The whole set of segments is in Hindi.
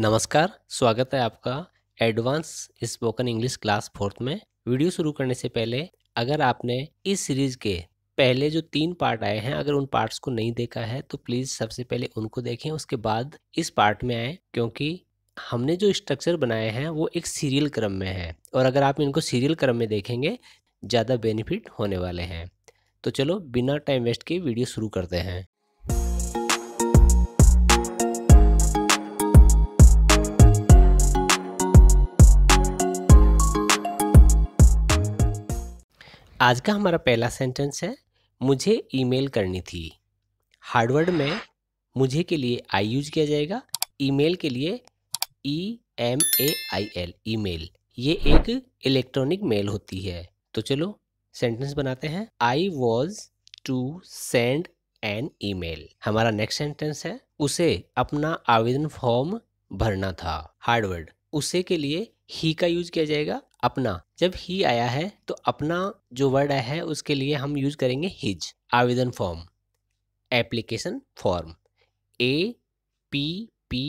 नमस्कार स्वागत है आपका advance spoken English class fourth में वीडियो शुरू करने से पहले अगर आपने इस सीरीज़ के पहले जो तीन पार्ट आए हैं अगर उन पार्ट्स को नहीं देखा है तो प्लीज़ सबसे पहले उनको देखें उसके बाद इस पार्ट में आए क्योंकि हमने जो स्ट्रक्चर बनाए हैं वो एक सीरियल क्रम में है और अगर आप इनको सीरियल क्रम में देखेंगे ज़्यादा बेनिफिट होने वाले हैं तो चलो बिना टाइम वेस्ट के वीडियो शुरू करते हैं आज का हमारा पहला सेंटेंस है मुझे ईमेल करनी थी हार्डवर्ड में मुझे के लिए आई यूज किया जाएगा ईमेल के लिए E M A I L email ये एक इलेक्ट्रॉनिक मेल होती है तो चलो सेंटेंस बनाते हैं I was to send an email हमारा नेक्स्ट सेंटेंस है उसे अपना आवेदन फॉर्म भरना था हार्डवर्ड उसे के लिए ही का यूज किया जाएगा अपना जब ही आया है तो अपना जो वर्ड आया है उसके लिए हम यूज करेंगे हिज आवेदन form application form A P P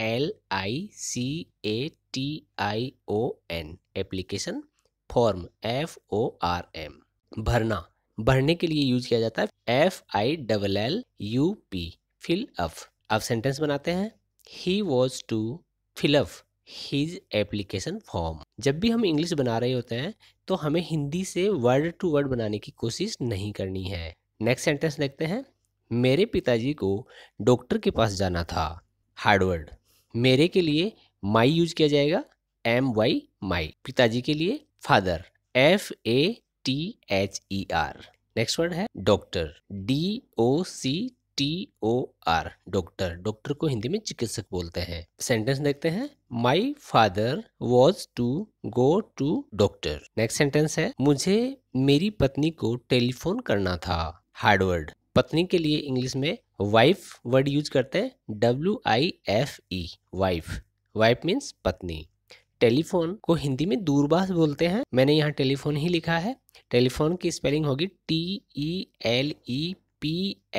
L I C A T I O N application form F O R M भरना भरने के लिए यूज किया जाता है F I double L U P fill up अब सेंटेंस बनाते हैं he was to fill up his application form जब भी हम इंग्लिश बना रहे होते हैं तो हमें हिंदी से वर्ड टू वर्ड बनाने की कोशिश नहीं करनी है नेक्स्ट सेंटेंस देखते हैं मेरे पिताजी को डॉक्टर के पास जाना था हार्डवर्ड मेरे के लिए माई यूज किया जाएगा एम वाई माई पिताजी के लिए father F A T H E R next word है doctor D O C T O R doctor doctor को हिंदी में चिकित्सक बोलते हैं सेंटेंस देखते हैं my father was to go to doctor next sentence है मुझे मेरी पत्नी को टेलीफोन करना था हार्डवर्ड पत्नी के लिए इंग्लिश में वाइफ वर्ड यूज करते हैं W I F E wife wife means पत्नी टेलीफोन को हिंदी में दूरभाष बोलते हैं मैंने यहाँ टेलीफोन ही लिखा है टेलीफोन की स्पेलिंग होगी T E L E P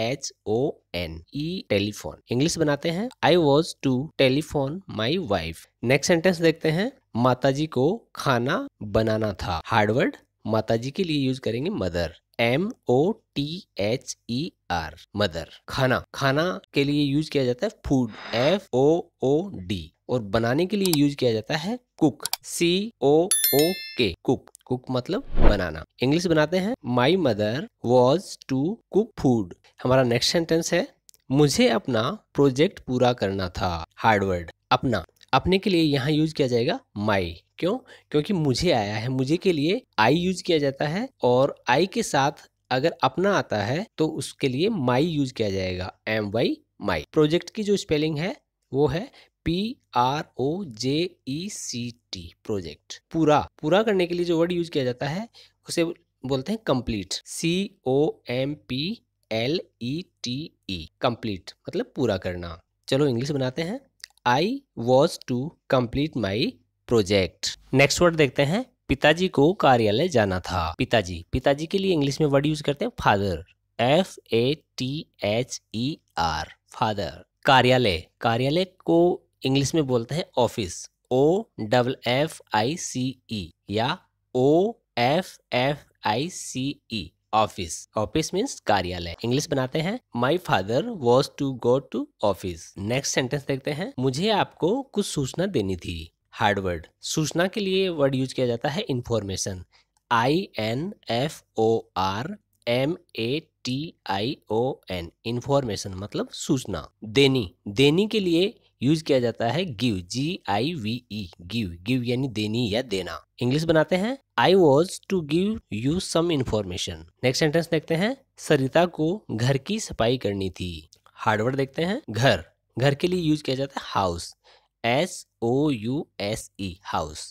H O N E telephone English बनाते हैं I was to telephone my wife next sentence देखते हैं माताजी को खाना बनाना था हार्डवर्ड माताजी के लिए यूज करेंगे mother M O T H E R mother खाना खाना के लिए यूज किया जाता है food F O O D और बनाने के लिए यूज किया जाता है कुक सी ओ ओ के कुक कुक मतलब बनाना इंग्लिश बनाते हैं my mother was to cook food हमारा नेक्स्ट सेंटेंस है मुझे अपना प्रोजेक्ट पूरा करना था हार्डवर्ड अपना अपने के लिए यहाँ यूज किया जाएगा माई क्यों क्योंकि मुझे आया है मुझे के लिए आई यूज किया जाता है और आई के साथ अगर अपना आता है तो उसके लिए माई यूज किया जाएगा एम वाई माई प्रोजेक्ट की जो स्पेलिंग है वो है P R O J E C T project पूरा पूरा करने के लिए जो वर्ड यूज किया जाता है उसे बोलते हैं complete C O M P L E T E complete मतलब पूरा करना चलो इंग्लिश बनाते हैं I was to complete my project next word देखते हैं पिताजी को कार्यालय जाना था पिताजी पिताजी के लिए इंग्लिश में वर्ड यूज करते हैं father F A T H E R father कार्यालय कार्यालय को इंग्लिश में बोलते हैं office O double F I C E या O F F I C E office office means कार्यालय इंग्लिश बनाते हैं my father was to go to office next sentence देखते हैं मुझे आपको कुछ सूचना देनी थी हार्डवर्ड सूचना के लिए वर्ड यूज किया जाता है information I N F O R M A T I O N information मतलब सूचना देनी देनी के लिए यूज किया जाता है give G I V E give give यानी देनी या देना इंग्लिश बनाते हैं I was to give you some information next sentence देखते हैं सरिता को घर की सफाई करनी थी हार्डवर्ड देखते हैं घर घर के लिए यूज किया जाता है house S O U S E house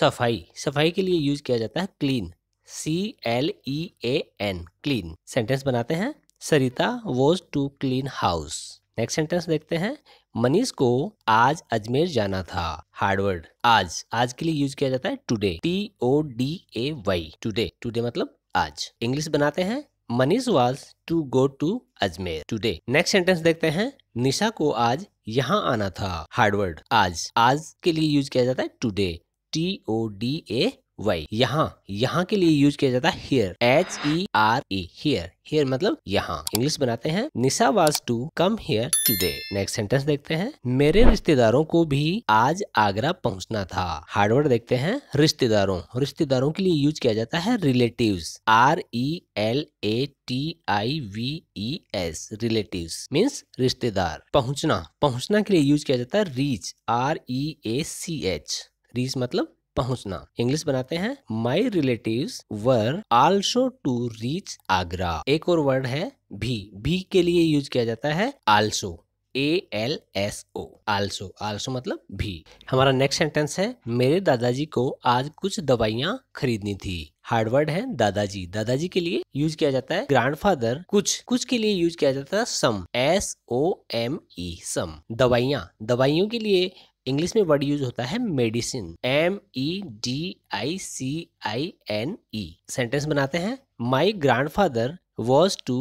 सफाई सफाई के लिए यूज किया जाता है clean C L E A N clean sentence बनाते हैं Sarita was to clean house next sentence देखते हैं मनीष को आज अजमेर जाना था हार्डवर्ड आज आज के लिए यूज किया जाता है today T O D A Y today today मतलब आज इंग्लिश बनाते हैं Manish was to go to Ajmer today next sentence देखते हैं निशा को आज यहाँ आना था हार्डवर्ड आज आज के लिए यूज किया जाता है today T O D A Y यहाँ यहाँ के लिए यूज किया जाता है here H E R E here here मतलब यहाँ इंग्लिश बनाते हैं Nisha was to come here today next sentence देखते हैं मेरे रिश्तेदारों को भी आज आगरा पहुंचना था हार्डवर्ड देखते हैं रिश्तेदारों रिश्तेदारों के लिए यूज किया जाता है relative R E L A T I V E S relative means रिश्तेदार पहुंचना पहुंचना के लिए यूज किया जाता है reach R E A C H reach मतलब पहुंचना इंग्लिश बनाते हैं my relative were also to reach Agra एक और वर्ड है भी भी के लिए यूज किया जाता है also A L S O also also मतलब भी हमारा नेक्स्ट सेंटेंस है मेरे दादाजी को आज कुछ दवाइयाँ खरीदनी थी हार्डवर्ड है दादाजी दादाजी के लिए यूज किया जाता है ग्रैंडफादर कुछ कुछ के लिए यूज किया जाता है सम एस ओ एम ई सम दवाइयाँ दवाइयों के लिए इंग्लिश में वर्ड यूज होता है medicine M E D I C I N E sentence बनाते हैं my grandfather was to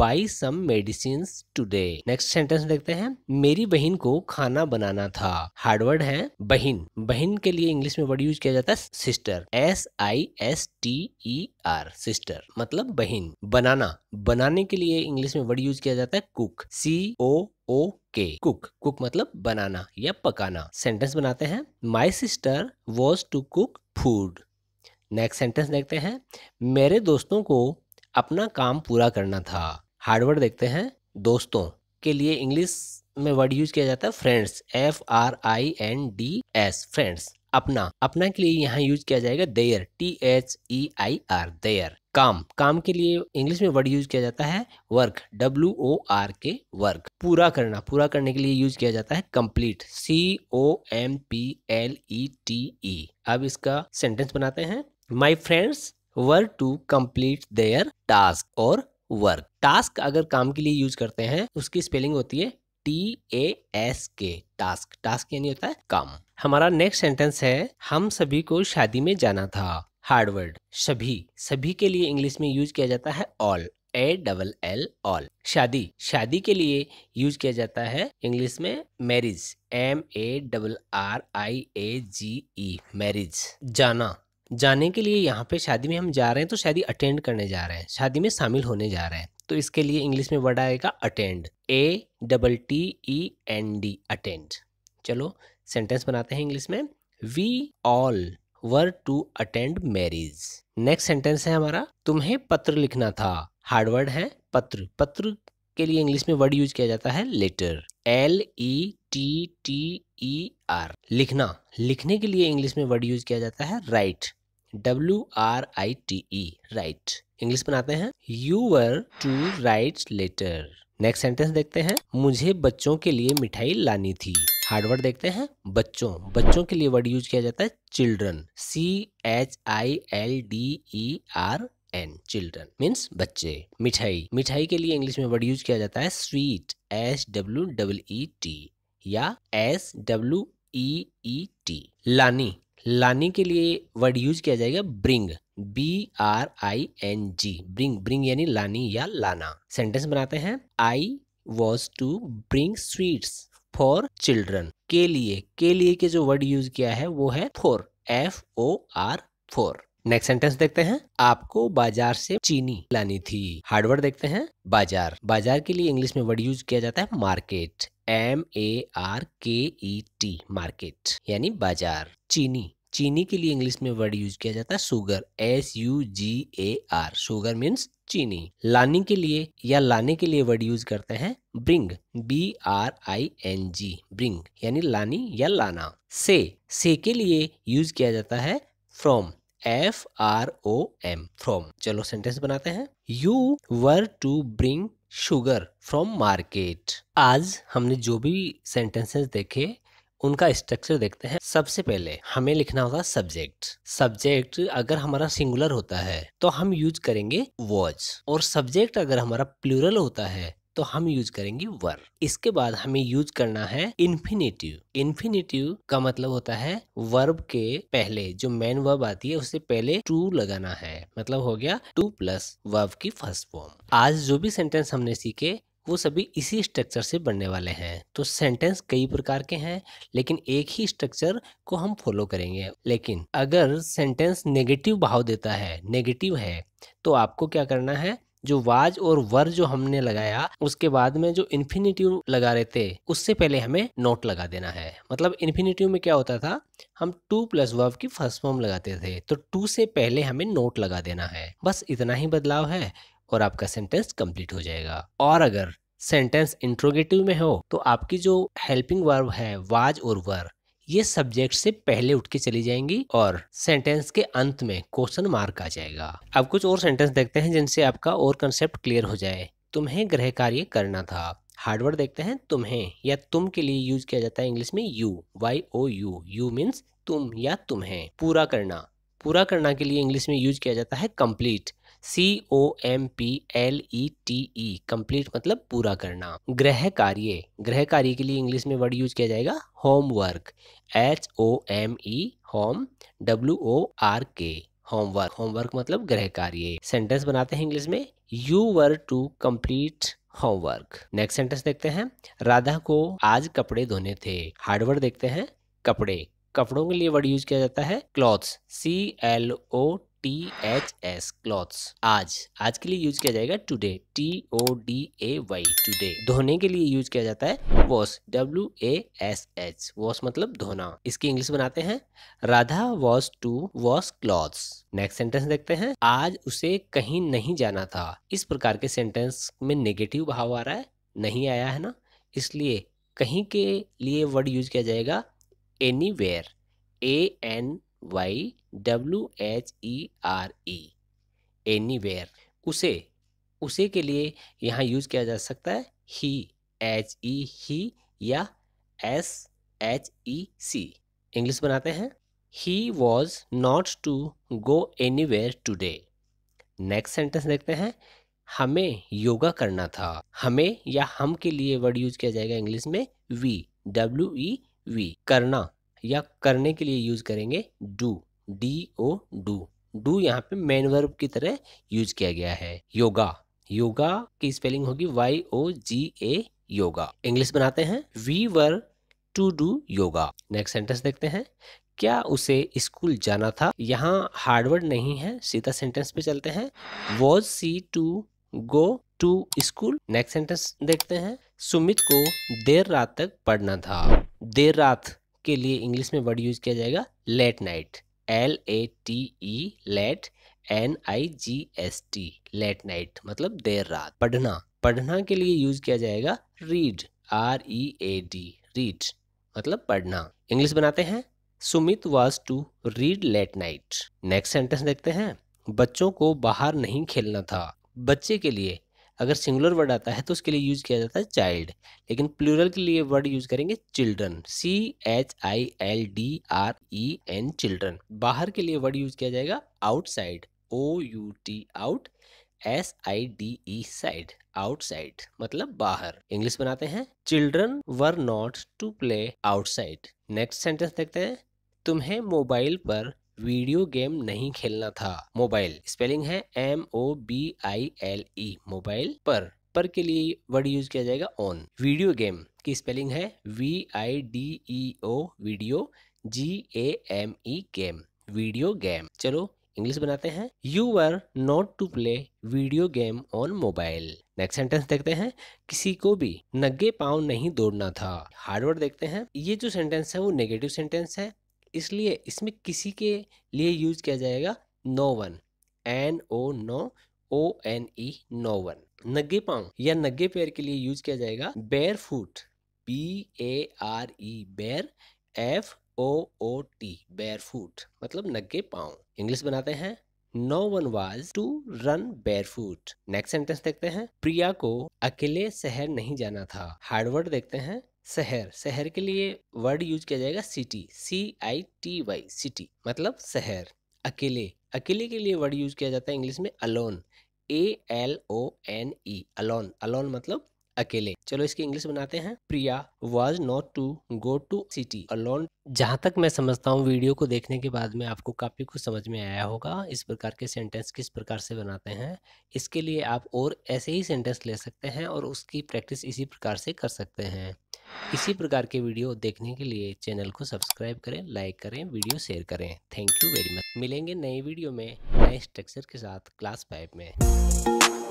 buy some medicine today next sentence देखते हैं मेरी बहन को खाना बनाना था हार्डवर्ड है बहन बहन के लिए इंग्लिश में वर्ड यूज किया जाता है sister S I S T E R sister मतलब बहन बनाना बनाने के लिए इंग्लिश में वर्ड यूज किया जाता है कुक सी ओ ओ के कुक कुक मतलब बनाना या पकाना सेंटेंस बनाते हैं my sister was to cook food next sentence देखते हैं मेरे दोस्तों को अपना काम पूरा करना था हार्डवर्ड देखते हैं दोस्तों के लिए इंग्लिश में वर्ड यूज किया जाता है friends F R I N D S friends अपना अपना के लिए यहाँ यूज किया जाएगा their T H E I R their काम काम के लिए इंग्लिश में वर्ड यूज किया जाता है work W O R K work पूरा करना पूरा करने के लिए यूज किया जाता है complete C O M P L E T E अब इसका सेंटेंस बनाते हैं my friends work to complete their task और वर्क टास्क अगर काम के लिए यूज करते हैं उसकी स्पेलिंग होती है T A S K task task यानी होता है काम हमारा नेक्स्ट सेंटेंस है हम सभी को शादी में जाना था हार्डवर्ड सभी सभी के लिए इंग्लिश में यूज किया जाता है all A double L all शादी शादी के लिए यूज किया जाता है इंग्लिश में marriage M A double R I A G E marriage जाना जाने के लिए यहाँ पे शादी में हम जा रहे हैं तो शादी अटेंड करने जा रहे हैं शादी में शामिल होने जा रहे हैं तो इसके लिए इंग्लिश में वर्ड आएगा attend A double T E N D attend चलो सेंटेंस बनाते हैं इंग्लिश में we all were to attend marriage next sentence है हमारा तुम्हें पत्र लिखना था हार्ड वर्ड है पत्र पत्र के लिए इंग्लिश में वर्ड यूज किया जाता है letter L E T T E R लिखना लिखने के लिए इंग्लिश में वर्ड यूज किया जाता है write W R I T E write English बनाते हैं you were to write letter next sentence देखते हैं मुझे बच्चों के लिए मिठाई लानी थी हार्ड वर्ड देखते हैं बच्चों बच्चों के लिए वर्ड यूज किया जाता है children C H I L D E R N children means बच्चे मिठाई मिठाई के लिए इंग्लिश में वर्ड यूज किया जाता है sweet S W double E T या S W E E T लानी लाने के लिए वर्ड यूज किया जाएगा bring B R I N G bring bring यानी लानी या लाना सेंटेंस बनाते हैं I was to bring sweets for children के लिए के लिए के जो वर्ड यूज किया है वो है for F O R for next sentence देखते हैं आपको बाजार से चीनी लानी थी हार्ड वर्ड देखते हैं बाजार बाजार के लिए इंग्लिश में वर्ड यूज किया जाता है मार्केट एम ए आर के ई टी मार्केट यानी बाजार चीनी चीनी के लिए इंग्लिश में वर्ड यूज किया जाता है sugar S U G A R sugar means चीनी लाने के लिए या लाने के लिए वर्ड यूज करते हैं bring B R I N G bring यानी लानी या लाना से से के लिए यूज किया जाता है from F R O M from चलो सेंटेंस बनाते हैं you were to bring sugar from market आज हमने जो भी सेंटेंसेस देखे उनका स्ट्रक्चर देखते हैं सबसे पहले हमें लिखना होगा सब्जेक्ट सब्जेक्ट अगर हमारा सिंगुलर होता है तो हम यूज करेंगे वॉज और सब्जेक्ट अगर हमारा प्लूरल होता है तो हम यूज करेंगे वर इसके बाद हमें यूज करना है इन्फिनेटिव इन्फिनेटिव का मतलब होता है वर्ब के पहले जो मेन वर्ब आती है उससे पहले टू लगाना है मतलब हो गया टू प्लस वर्ब की फर्स्ट फॉर्म आज जो भी सेंटेंस हमने सीखे वो सभी इसी स्ट्रक्चर से बनने वाले हैं तो सेंटेंस कई प्रकार के हैं लेकिन एक ही स्ट्रक्चर को हम फॉलो करेंगे लेकिन अगर सेंटेंस नेगेटिव भाव देता है नेगेटिव है तो आपको क्या करना है जो वाज और वर जो हमने लगाया उसके बाद में जो इन्फिनिटिव लगा रहे थे उससे पहले हमें नोट लगा देना है मतलब इन्फिनिटिव में क्या होता था हम टू प्लस वर्व की फर्स्ट फॉर्म लगाते थे तो टू से पहले हमें नोट लगा देना है बस इतना ही बदलाव है और आपका सेंटेंस कंप्लीट हो जाएगा और अगर सेंटेंस इंट्रोगेटिव में हो तो आपकी जो हेल्पिंग वर्ब है वाज और वर ये सब्जेक्ट से पहले उठ के चली जाएंगी और सेंटेंस के अंत में क्वेश्चन मार्क आ जाएगा अब कुछ और सेंटेंस देखते हैं जिनसे आपका और कंसेप्ट क्लियर हो जाए तुम्हें गृह कार्य करना था हार्डवर्ड देखते हैं तुम्हें या तुम के लिए यूज किया जाता है इंग्लिश में you Y O U you means तुम या तुम्हें पूरा करना पूरा करना के लिए इंग्लिश में यूज किया जाता है complete C O M P L E T E complete मतलब पूरा करना ग्रह कार्य ग्रह कार्य के लिए इंग्लिश में वर्ड यूज किया जाएगा homework H O M E home W O R K homework homework मतलब ग्रह कार्य सेंटेंस बनाते हैं इंग्लिश में you were to complete homework next sentence देखते हैं राधा को आज कपड़े धोने थे हार्डवर्क देखते हैं कपड़े कपड़ों के लिए वर्ड यूज किया जाता है clothes C L O T H S clothes आज आज के लिए यूज किया जाएगा today T O D A Y today धोने के लिए यूज किया जाता है wash W A S H wash मतलब धोना इसकी इंग्लिश बनाते हैं Radha wash to wash clothes next sentence देखते हैं आज उसे कहीं नहीं जाना था इस प्रकार के सेंटेंस में नेगेटिव भाव आ रहा है नहीं आया है ना इसलिए कहीं के लिए वर्ड यूज किया जाएगा anywhere A N Y W H E R E anywhere उसे उसे के लिए यहाँ यूज किया जा सकता है ही एच ई ही या S H E she English बनाते हैं he was not to go anywhere today next sentence देखते हैं हमें योगा करना था हमें या हम के लिए वर्ड यूज किया जाएगा इंग्लिश में वी डब्ल्यू ई वी करना या करने के लिए यूज़ करेंगे do D O do do यहाँ पे मेन वर्ब की तरह यूज किया गया है योगा योगा की स्पेलिंग होगी Y O G A yoga English बनाते हैं we were to do yoga next sentence देखते हैं क्या उसे स्कूल जाना था यहाँ हार्डवर्ड नहीं है सीधा सेंटेंस पे चलते हैं was she to go to school next sentence देखते हैं सुमित को देर रात तक पढ़ना था देर रात के लिए इंग्लिश में वर्ड यूज किया जाएगा late night L A T E late N I G S T late night मतलब देर रात पढ़ना पढ़ना के लिए यूज किया जाएगा read R E A D read मतलब पढ़ना इंग्लिश बनाते हैं Sumit was to read late night next sentence देखते हैं बच्चों को बाहर नहीं खेलना था बच्चे के लिए अगर सिंगुलर वर्ड आता है तो उसके लिए यूज किया जाता है चाइल्ड लेकिन प्लूरल के लिए वर्ड यूज करेंगे children C H I L D R E N children बाहर के लिए वर्ड यूज किया जाएगा outside O U T out S I D E side outside मतलब बाहर इंग्लिश बनाते हैं children were not to play outside next sentence देखते हैं तुम्हें मोबाइल पर वीडियो गेम नहीं खेलना था मोबाइल स्पेलिंग है M O B I L E mobile पर पर के लिए वर्ड यूज किया जाएगा ऑन वीडियो गेम की स्पेलिंग है V I D E O video G A M E game video game चलो इंग्लिश बनाते हैं you are not to play video game on mobile next sentence देखते हैं किसी को भी नग्गे पाँव नहीं दौड़ना था हार्डवर्ड देखते हैं ये जो सेंटेंस है वो नेगेटिव सेंटेंस है इसलिए इसमें किसी के लिए यूज किया जाएगा no one N O no O N E no one नग्गे पाँव या नग्गे पैर के लिए यूज किया जाएगा बेर फूट बी ए आर ई बेर एफ ओ ओ टी बेर फूट मतलब नग्गे पाँव इंग्लिश बनाते हैं no one was to run bare foot next sentence देखते हैं प्रिया को अकेले शहर नहीं जाना था हार्डवर्ड देखते हैं शहर शहर के लिए वर्ड यूज किया जाएगा city C I T Y city मतलब शहर अकेले अकेले के लिए वर्ड यूज किया जाता है इंग्लिश में alone A L O N E alone alone मतलब अकेले चलो इसकी इंग्लिश बनाते हैं Priya was not to go to city alone जहाँ तक मैं समझता हूँ वीडियो को देखने के बाद में आपको काफ़ी कुछ समझ में आया होगा इस प्रकार के सेंटेंस किस प्रकार से बनाते हैं इसके लिए आप और ऐसे ही सेंटेंस ले सकते हैं और उसकी प्रैक्टिस इसी प्रकार से कर सकते हैं इसी प्रकार के वीडियो देखने के लिए चैनल को सब्सक्राइब करें लाइक करें वीडियो शेयर करें थैंक यू वेरी मच मिलेंगे नए वीडियो में नए स्ट्रक्चर के साथ क्लास फाइव में